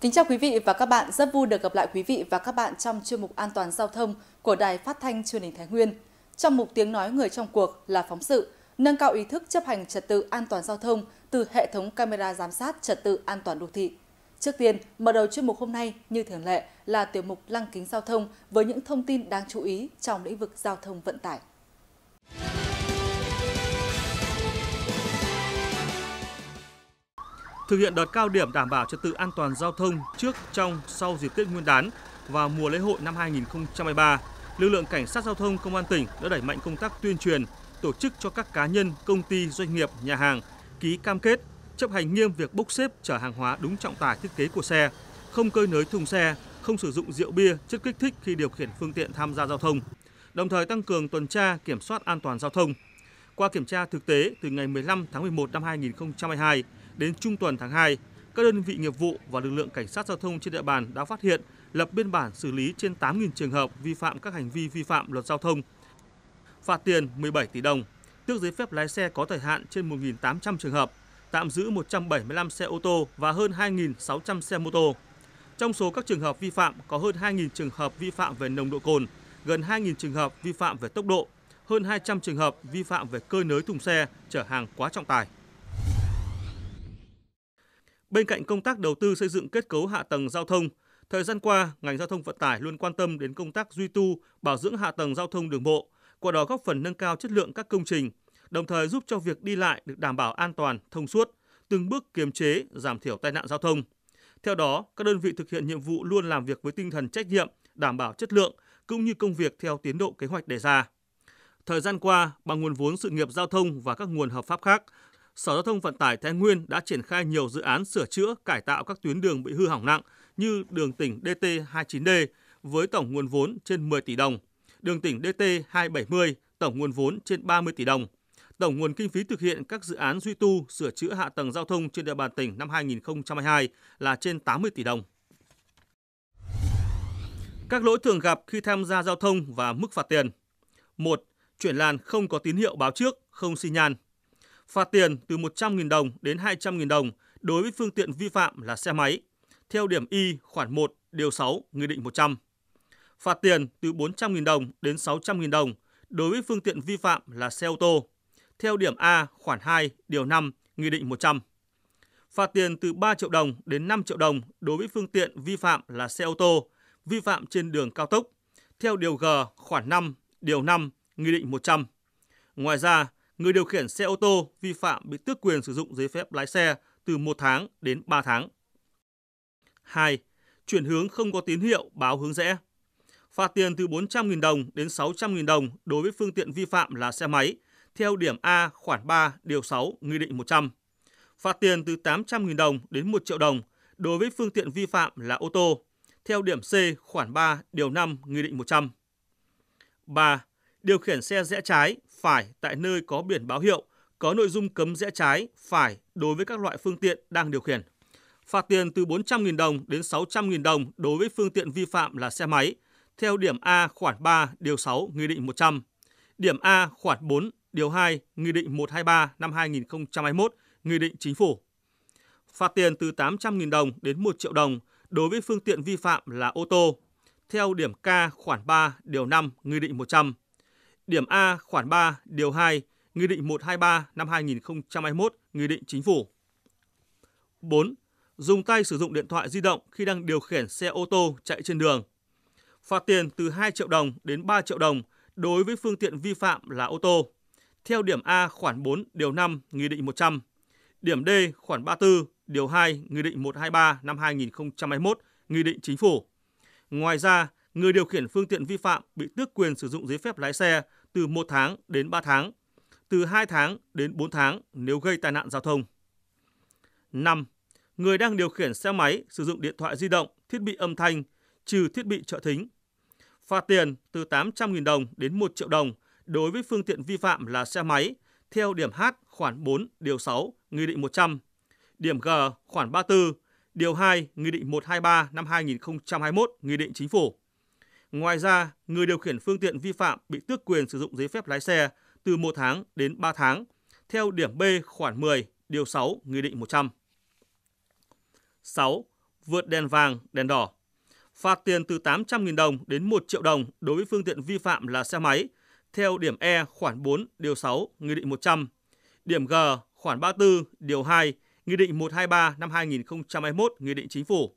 Kính chào quý vị và các bạn, rất vui được gặp lại quý vị và các bạn trong chuyên mục An toàn giao thông của Đài Phát thanh Truyền hình Thái Nguyên. Trong mục tiếng nói người trong cuộc là phóng sự nâng cao ý thức chấp hành trật tự an toàn giao thông từ hệ thống camera giám sát trật tự an toàn đô thị. Trước tiên, mở đầu chuyên mục hôm nay như thường lệ là tiểu mục lăng kính giao thông với những thông tin đáng chú ý trong lĩnh vực giao thông vận tải. Thực hiện đợt cao điểm đảm bảo trật tự an toàn giao thông trước, trong, sau dịp Tết Nguyên đán và mùa lễ hội năm 2023, lực lượng cảnh sát giao thông công an tỉnh đã đẩy mạnh công tác tuyên truyền, tổ chức cho các cá nhân, công ty, doanh nghiệp, nhà hàng ký cam kết chấp hành nghiêm việc bốc xếp chở hàng hóa đúng trọng tải thiết kế của xe, không cơi nới thùng xe, không sử dụng rượu bia, chất kích thích khi điều khiển phương tiện tham gia giao thông. Đồng thời tăng cường tuần tra kiểm soát an toàn giao thông. Qua kiểm tra thực tế từ ngày 15 tháng 11 năm 2022, đến trung tuần tháng 2, các đơn vị nghiệp vụ và lực lượng cảnh sát giao thông trên địa bàn đã phát hiện, lập biên bản xử lý trên 8.000 trường hợp vi phạm các hành vi vi phạm luật giao thông. Phạt tiền 17 tỷ đồng, tước giấy phép lái xe có thời hạn trên 1.800 trường hợp, tạm giữ 175 xe ô tô và hơn 2.600 xe mô tô. Trong số các trường hợp vi phạm có hơn 2.000 trường hợp vi phạm về nồng độ cồn, gần 2.000 trường hợp vi phạm về tốc độ, hơn 200 trường hợp vi phạm về cơi nới thùng xe, chở hàng quá trọng tải. Bên cạnh công tác đầu tư xây dựng kết cấu hạ tầng giao thông, thời gian qua, ngành giao thông vận tải luôn quan tâm đến công tác duy tu, bảo dưỡng hạ tầng giao thông đường bộ, qua đó góp phần nâng cao chất lượng các công trình, đồng thời giúp cho việc đi lại được đảm bảo an toàn, thông suốt, từng bước kiềm chế, giảm thiểu tai nạn giao thông. Theo đó, các đơn vị thực hiện nhiệm vụ luôn làm việc với tinh thần trách nhiệm, đảm bảo chất lượng cũng như công việc theo tiến độ kế hoạch đề ra. Thời gian qua, bằng nguồn vốn sự nghiệp giao thông và các nguồn hợp pháp khác, Sở Giao thông Vận tải Thái Nguyên đã triển khai nhiều dự án sửa chữa, cải tạo các tuyến đường bị hư hỏng nặng như đường tỉnh DT29D với tổng nguồn vốn trên 10 tỷ đồng, đường tỉnh DT270 tổng nguồn vốn trên 30 tỷ đồng. Tổng nguồn kinh phí thực hiện các dự án duy tu, sửa chữa hạ tầng giao thông trên địa bàn tỉnh năm 2022 là trên 80 tỷ đồng. Các lỗi thường gặp khi tham gia giao thông và mức phạt tiền. 1. Chuyển làn không có tín hiệu báo trước, không xi nhan, phạt tiền từ 100.000 đồng đến 200.000 đồng đối với phương tiện vi phạm là xe máy, theo điểm Y khoản 1 điều 6 Nghị định 100. Phạt tiền từ 400.000 đồng đến 600.000 đồng đối với phương tiện vi phạm là xe ô tô, theo điểm A khoản 2 điều 5 Nghị định 100. Phạt tiền từ 3 triệu đồng đến 5 triệu đồng đối với phương tiện vi phạm là xe ô tô, vi phạm trên đường cao tốc, theo điều G khoản 5 điều 5 Nghị định 100. Ngoài ra, người điều khiển xe ô tô vi phạm bị tước quyền sử dụng giấy phép lái xe từ 1 tháng đến 3 tháng. 2. Chuyển hướng không có tín hiệu báo hướng rẽ. Phạt tiền từ 400.000 đồng đến 600.000 đồng đối với phương tiện vi phạm là xe máy, theo điểm A khoản 3 điều 6 Nghị định 100. Phạt tiền từ 800.000 đồng đến 1 triệu đồng đối với phương tiện vi phạm là ô tô, theo điểm C khoản 3 điều 5 Nghị định 100. 3 điều khiển xe rẽ trái, phải tại nơi có biển báo hiệu, có nội dung cấm rẽ trái, phải đối với các loại phương tiện đang điều khiển. Phạt tiền từ 400.000 đồng đến 600.000 đồng đối với phương tiện vi phạm là xe máy, theo điểm A khoản 3 điều 6 Nghị định 100, điểm A khoản 4 điều 2 Nghị định 123 năm 2021, Nghị định Chính phủ. Phạt tiền từ 800.000 đồng đến 1 triệu đồng đối với phương tiện vi phạm là ô tô, theo điểm K khoản 3 điều 5 Nghị định 100 Điểm A khoản 3 điều 2 Nghị định 123 năm 2021 Nghị định Chính phủ. 4. Dùng tay sử dụng điện thoại di động khi đang điều khiển xe ô tô chạy trên đường. Phạt tiền từ 2 triệu đồng đến 3 triệu đồng đối với phương tiện vi phạm là ô tô. Theo điểm A khoản 4 điều 5 Nghị định 100. Điểm D khoản 34 điều 2 Nghị định 123 năm 2021 Nghị định Chính phủ. Ngoài ra, người điều khiển phương tiện vi phạm bị tước quyền sử dụng giấy phép lái xe từ 1 tháng đến 3 tháng, từ 2 tháng đến 4 tháng nếu gây tai nạn giao thông. 5. Người đang điều khiển xe máy sử dụng điện thoại di động, thiết bị âm thanh, trừ thiết bị trợ thính. Phạt tiền từ 800.000 đồng đến 1 triệu đồng đối với phương tiện vi phạm là xe máy, theo điểm H khoản 4 điều 6 Nghị định 100, điểm G khoản 34 điều 2 Nghị định 123 năm 2021 Nghị định Chính phủ. Ngoài ra, người điều khiển phương tiện vi phạm bị tước quyền sử dụng giấy phép lái xe từ 1 tháng đến 3 tháng, theo điểm B khoản 10, điều 6, Nghị định 100. 6. Vượt đèn vàng, đèn đỏ. Phạt tiền từ 800.000 đồng đến 1 triệu đồng đối với phương tiện vi phạm là xe máy, theo điểm E khoản 4, điều 6, Nghị định 100. Điểm G khoản 34, điều 2, Nghị định 123 năm 2021, Nghị định Chính phủ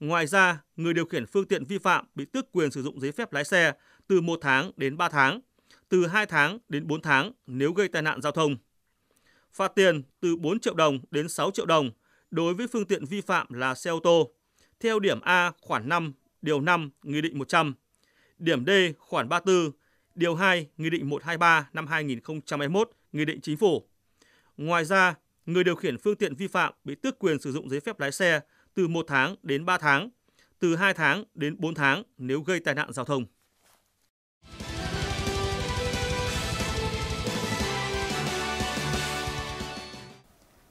Ngoài ra, người điều khiển phương tiện vi phạm bị tước quyền sử dụng giấy phép lái xe từ 1 tháng đến 3 tháng, từ 2 tháng đến 4 tháng nếu gây tai nạn giao thông. Phạt tiền từ 4 triệu đồng đến 6 triệu đồng đối với phương tiện vi phạm là xe ô tô, theo điểm A khoản 5, điều 5, Nghị định 100, điểm D khoản 34, điều 2, Nghị định 123 năm 2021, Nghị định Chính phủ. Ngoài ra, người điều khiển phương tiện vi phạm bị tước quyền sử dụng giấy phép lái xe từ 1 tháng đến 3 tháng, từ 2 tháng đến 4 tháng nếu gây tai nạn giao thông.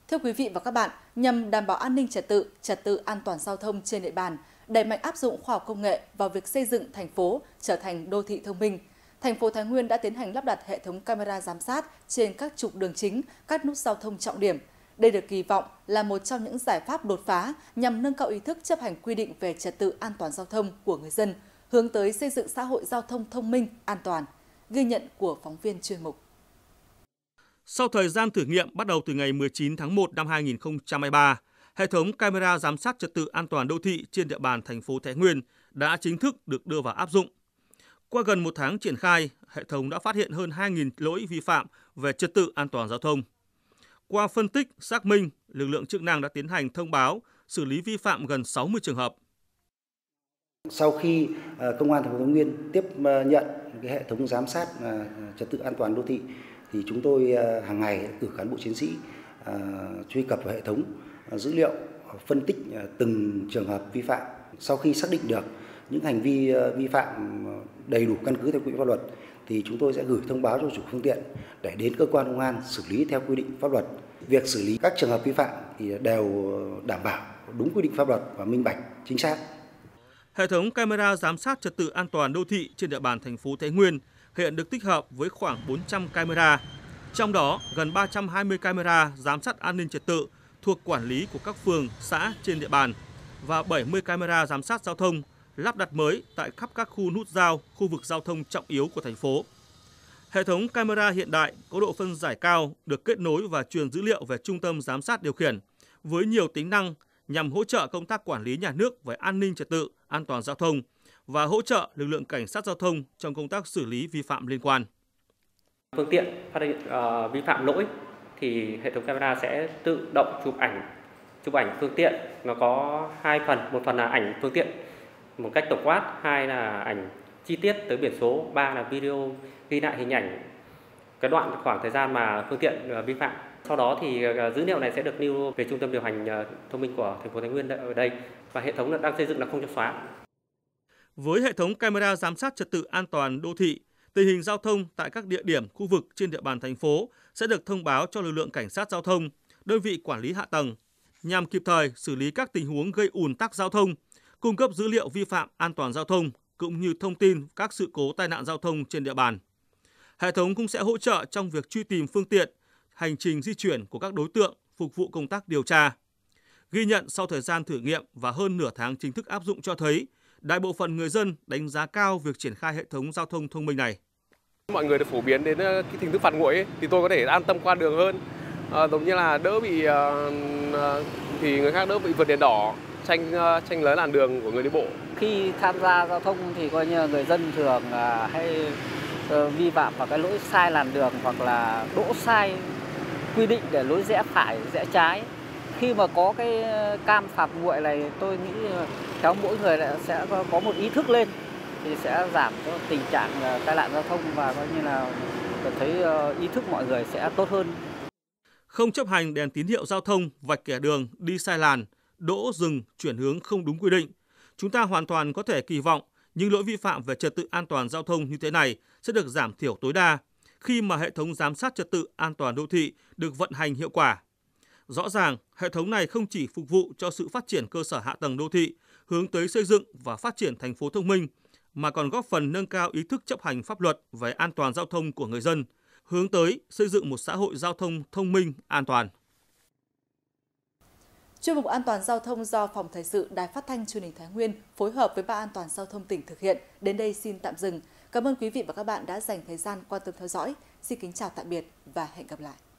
Thưa quý vị và các bạn, nhằm đảm bảo an ninh trật tự, trật tự an toàn giao thông trên địa bàn, đẩy mạnh áp dụng khoa học công nghệ vào việc xây dựng thành phố trở thành đô thị thông minh. Thành phố Thái Nguyên đã tiến hành lắp đặt hệ thống camera giám sát trên các trục đường chính, các nút giao thông trọng điểm – đây được kỳ vọng là một trong những giải pháp đột phá nhằm nâng cao ý thức chấp hành quy định về trật tự an toàn giao thông của người dân, hướng tới xây dựng xã hội giao thông thông minh, an toàn. Ghi nhận của phóng viên chuyên mục. Sau thời gian thử nghiệm bắt đầu từ ngày 19 tháng 1 năm 2023, hệ thống camera giám sát trật tự an toàn đô thị trên địa bàn thành phố Thái Nguyên đã chính thức được đưa vào áp dụng. Qua gần một tháng triển khai, hệ thống đã phát hiện hơn 2.000 lỗi vi phạm về trật tự an toàn giao thông. Qua phân tích, xác minh, lực lượng chức năng đã tiến hành thông báo, xử lý vi phạm gần 60 trường hợp. Sau khi ờ, công an thành phố Thái Nguyên tiếp ờ, nhận cái hệ thống giám sát ờ, trật tự an toàn đô thị thì chúng tôi hàng ngày cử cán bộ chiến sĩ truy cập vào hệ thống dữ liệu phân tích từng trường hợp vi phạm. Sau khi xác định được những hành vi ờ, vi phạm ờ, đầy đủ căn cứ theo quy định pháp luật thì chúng tôi sẽ gửi thông báo cho chủ phương tiện để đến cơ quan công an xử lý theo quy định pháp luật. Việc xử lý các trường hợp vi phạm thì đều đảm bảo đúng quy định pháp luật và minh bạch, chính xác. Hệ thống camera giám sát trật tự an toàn đô thị trên địa bàn thành phố Thái Nguyên hiện được tích hợp với khoảng 400 camera. Trong đó, gần 320 camera giám sát an ninh trật tự thuộc quản lý của các phường, xã trên địa bàn và 70 camera giám sát giao thông lắp đặt mới tại khắp các khu nút giao, khu vực giao thông trọng yếu của thành phố. Hệ thống camera hiện đại có độ phân giải cao được kết nối và truyền dữ liệu về trung tâm giám sát điều khiển với nhiều tính năng nhằm hỗ trợ công tác quản lý nhà nước về an ninh trật tự, an toàn giao thông và hỗ trợ lực lượng cảnh sát giao thông trong công tác xử lý vi phạm liên quan. Phương tiện phát hiện uh, vi phạm lỗi thì hệ thống camera sẽ tự động chụp ảnh chụp ảnh phương tiện nó có hai phần một phần là ảnh phương tiện một cách tổng quát hai là ảnh chi tiết tới biển số ba là video ghi lại hình ảnh cái đoạn khoảng thời gian mà phương tiện ờ, vi phạm sau đó thì ờ, dữ liệu này sẽ được lưu về trung tâm điều hành ờ, thông minh của thành phố Thái Nguyên ở đây và hệ thống đang xây dựng là không cho xóa. Với hệ thống camera giám sát trật tự an toàn đô thị, tình hình giao thông tại các địa điểm, khu vực trên địa bàn thành phố sẽ được thông báo cho lực lượng cảnh sát giao thông, đơn vị quản lý hạ tầng nhằm kịp thời xử lý các tình huống gây ủn tắc giao thông, cung cấp dữ liệu vi phạm an toàn giao thông cũng như thông tin các sự cố tai nạn giao thông trên địa bàn. Hệ thống cũng sẽ hỗ trợ trong việc truy tìm phương tiện, hành trình di chuyển của các đối tượng phục vụ công tác điều tra. Ghi nhận sau thời gian thử nghiệm và hơn nửa tháng chính thức áp dụng cho thấy, đại bộ phận người dân đánh giá cao việc triển khai hệ thống giao thông thông minh này. Mọi người được phổ biến đến ờ, cái hình thức phạt nguội ấy, thì tôi có thể an tâm qua đường hơn, à, giống như là đỡ bị à, thì người khác đỡ bị vượt đèn đỏ tranh ờ, tranh lớn làn đường của người đi bộ khi tham gia giao thông thì coi như người dân thường à, hay ờ, vi phạm vào cái lỗi sai làn đường hoặc là đỗ sai quy định để lối rẽ phải rẽ trái khi mà có cái ờ, cam phạt nguội này tôi nghĩ cháu mỗi người lại sẽ có một ý thức lên thì sẽ giảm cái tình trạng tai nạn giao thông và coi như là thấy ý thức mọi người sẽ tốt hơn không chấp hành đèn tín hiệu giao thông, vạch kẻ đường, đi sai làn đỗ dừng chuyển hướng không đúng quy định. Chúng ta hoàn toàn có thể kỳ vọng những lỗi vi phạm về trật tự an toàn giao thông như thế này sẽ được giảm thiểu tối đa khi mà hệ thống giám sát trật tự an toàn đô thị được vận hành hiệu quả. Rõ ràng, hệ thống này không chỉ phục vụ cho sự phát triển cơ sở hạ tầng đô thị, hướng tới xây dựng và phát triển thành phố thông minh, mà còn góp phần nâng cao ý thức chấp hành pháp luật về an toàn giao thông của người dân, hướng tới xây dựng một xã hội giao thông thông minh, an toàn. Chuyên mục An toàn giao thông do Phòng Thời sự Đài Phát thanh Truyền hình Thái Nguyên phối hợp với Ban An toàn giao thông tỉnh thực hiện đến đây xin tạm dừng. Cảm ơn quý vị và các bạn đã dành thời gian quan tâm theo dõi. Xin kính chào tạm biệt và hẹn gặp lại.